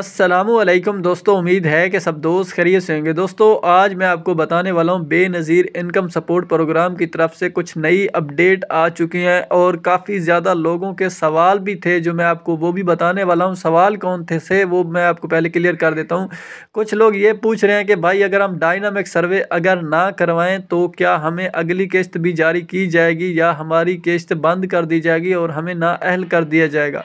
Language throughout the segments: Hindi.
असलम दोस्तों उम्मीद है कि सब दोस्त खरीद से होंगे दोस्तों आज मैं आपको बताने वाला हूँ बेनज़ीर इनकम सपोर्ट प्रोग्राम की तरफ से कुछ नई अपडेट आ चुकी हैं और काफ़ी ज़्यादा लोगों के सवाल भी थे जो मैं आपको वो भी बताने वाला हूँ सवाल कौन थे से वो मैं आपको पहले क्लियर कर देता हूँ कुछ लोग ये पूछ रहे हैं कि भाई अगर हम डायनामिक सर्वे अगर ना करवाएँ तो क्या हमें अगली किस्त भी जारी की जाएगी या हमारी किस्त बंद कर दी जाएगी और हमें नाअहल कर दिया जाएगा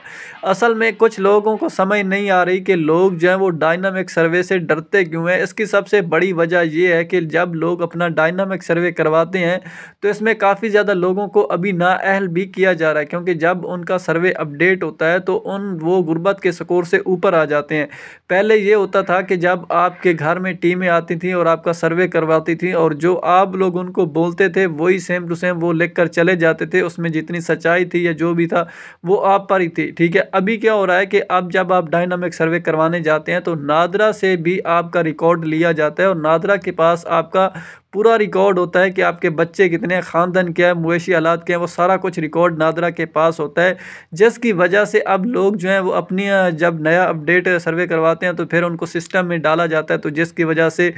असल में कुछ लोगों को समझ नहीं आ रही कि लोग जो हैं वो डायनामिक सर्वे से डरते क्यों हैं इसकी सबसे बड़ी वजह ये है कि जब लोग अपना डायनामिक सर्वे करवाते हैं तो इसमें काफ़ी ज़्यादा लोगों को अभी नाअहल भी किया जा रहा है क्योंकि जब उनका सर्वे अपडेट होता है तो उन वो गुर्बत के स्कोर से ऊपर आ जाते हैं पहले ये होता था कि जब आपके घर में टीमें आती थी और आपका सर्वे करवाती थी और जो आप लोग उनको बोलते थे वही सेम टू सेम वो लिख कर चले जाते थे उसमें जितनी सच्चाई थी या जो भी था वो आप पर ही थी ठीक है अभी क्या हो रहा है कि अब जब आप डायनामिक सर्वे करवाने जाते हैं तो नादरा से भी आपका रिकॉर्ड लिया जाता है और नादरा के पास आपका पूरा रिकॉर्ड होता है कि आपके बच्चे कितने ख़ानदान क्या है मवेशी हालात क्या है वो सारा कुछ रिकॉर्ड नादरा के पास होता है जिसकी वजह से अब लोग जो हैं वो अपनी जब नया अपडेट सर्वे करवाते हैं तो फिर उनको सिस्टम में डाला जाता है तो जिसकी वजह से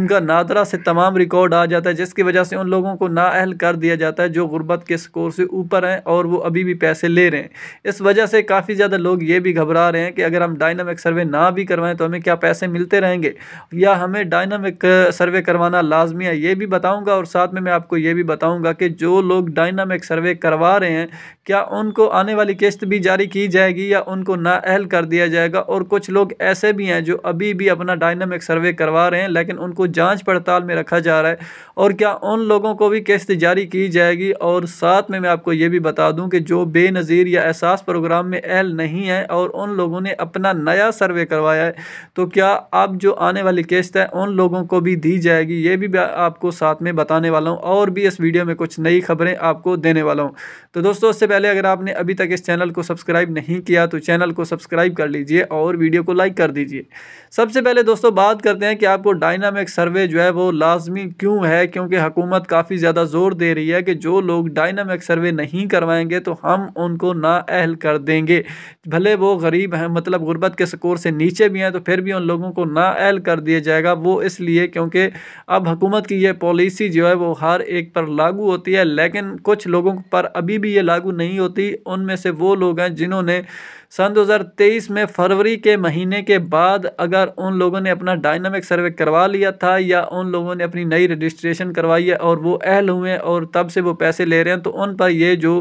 उनका नादरा से तमाम रिकॉर्ड आ जाता है जिसकी वजह से उन लोगों को नाअहल कर दिया जाता है जो गुर्बत के स्कोर से ऊपर हैं और वो अभी भी पैसे ले रहे हैं इस वजह से काफ़ी ज़्यादा लोग ये भी घबरा रहे हैं कि अगर हम डायनामिक सर्वे ना भी करवाएँ तो हमें क्या पैसे मिलते रहेंगे या हमें डायनामिक सर्वे करवाना लाजमी है ये भी बताऊंगा और साथ में मैं आपको ये भी बताऊंगा कि जो लोग डायनामिक सर्वे करवा रहे हैं क्या उनको आने वाली किस्त भी जारी की जाएगी या उनको नाअहल कर दिया जाएगा और कुछ लोग ऐसे भी हैं जो अभी भी अपना डायनामिक सर्वे करवा रहे हैं लेकिन उनको जाँच पड़ताल में रखा जा रहा है और क्या उन लोगों को भी किस्त जारी की जाएगी और साथ में मैं आपको ये भी बता दूँ कि जो बेनज़ीर या एहसास प्रोग्राम में अहल नहीं है और उन लोगों ने अपना नया सर्वे करवाया है तो क्या अब जो आने वाली किस्त है उन लोगों को भी दी जाएगी ये भी आप आपको साथ में बताने वाला हूँ और भी इस वीडियो में कुछ नई खबरें आपको देने वाला हूँ तो दोस्तों उससे पहले अगर आपने अभी तक इस चैनल को सब्सक्राइब नहीं किया तो चैनल को सब्सक्राइब कर लीजिए और वीडियो को लाइक कर दीजिए सबसे पहले दोस्तों बात करते हैं कि आपको डायनामिक सर्वे जो है वो लाजमी क्यों है क्योंकि हुकूमत काफ़ी ज़्यादा ज़ोर दे रही है कि जो लोग डायनामिक सर्वे नहीं करवाएंगे तो हम उनको नाअहल कर देंगे भले वो गरीब हैं मतलब गुर्बत के स्कोर से नीचे भी हैं तो फिर भी उन लोगों को नाअहल कर दिया जाएगा वो इसलिए क्योंकि अब हुकूमत की ये पॉलिसी जो है वो हर एक पर लागू होती है लेकिन कुछ लोगों पर अभी भी ये लागू नहीं होती उनमें से वो लोग हैं जिन्होंने सन 2023 में फरवरी के महीने के बाद अगर उन लोगों ने अपना डायनामिक सर्वे करवा लिया था या उन लोगों ने अपनी नई रजिस्ट्रेशन करवाई है और वो अहल हुए और तब से वो पैसे ले रहे हैं तो उन पर ये जो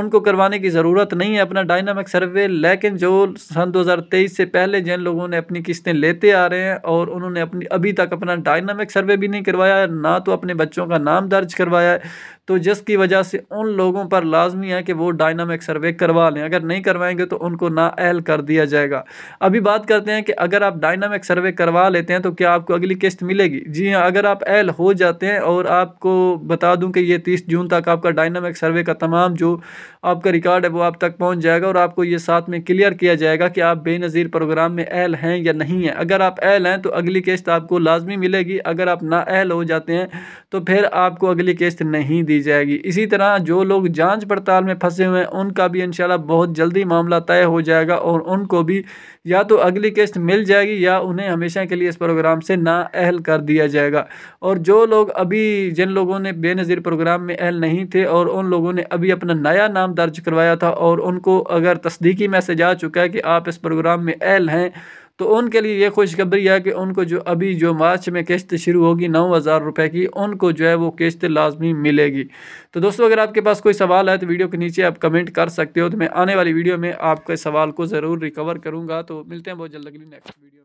उनको करवाने की ज़रूरत नहीं है अपना डायनामिक सर्वे लेकिन जो सन 2023 से पहले जिन लोगों ने अपनी किस्तें लेते आ रहे हैं और उन्होंने अपनी अभी तक अपना डायनामिक सर्वे भी नहीं करवाया ना तो अपने बच्चों का नाम दर्ज करवाया है तो जिसकी वजह से उन लोगों पर लाजमी है कि वो डायनामिक सर्वे करवा लें अगर नहीं करवाएंगे तो उनको अहल कर दिया जाएगा अभी बात करते हैं कि अगर आप डायनामिक सर्वे करवा लेते हैं तो क्या आपको अगली किस्त मिलेगी जी हाँ अगर आप एल हो जाते हैं और आपको बता दूं कि ये तीस जून तक आपका डायनामिक सर्वे का तमाम जो आपका रिकॉर्ड है वो आप तक पहुँच जाएगा और आपको ये साथ में क्लियर किया जाएगा कि आप बेनज़ीर प्रोग्राम में एल हैं या नहीं हैं अगर आप एल हैं तो अगली किस्त आपको लाजमी मिलेगी अगर आप अहल हो जाते हैं तो फिर आपको अगली किस्त नहीं दी दी जाएगी इसी तरह जो लोग जांच पड़ताल में फंसे हुए हैं उनका भी इंशाल्लाह बहुत जल्दी मामला तय हो जाएगा और उनको भी या तो अगली किस्त मिल जाएगी या उन्हें हमेशा के लिए इस प्रोग्राम से ना अहल कर दिया जाएगा और जो लोग अभी जिन लोगों ने बेनज़ीर प्रोग्राम में अहल नहीं थे और उन लोगों ने अभी अपना नया नाम दर्ज करवाया था और उनको अगर तस्दीकी मैसेज आ चुका है कि आप इस प्रोग्राम में अहल हैं तो उनके लिए ये खुशखबरी है कि उनको जो अभी जो मार्च में किश्त शुरू होगी नौ हज़ार रुपये की उनको जो है वो किश्त लाजमी मिलेगी तो दोस्तों अगर आपके पास कोई सवाल है तो वीडियो के नीचे आप कमेंट कर सकते हो तो मैं आने वाली वीडियो में आपके सवाल को ज़रूर रिकवर करूँगा तो मिलते हैं बहुत जल्द अगली नेक्स्ट वीडियो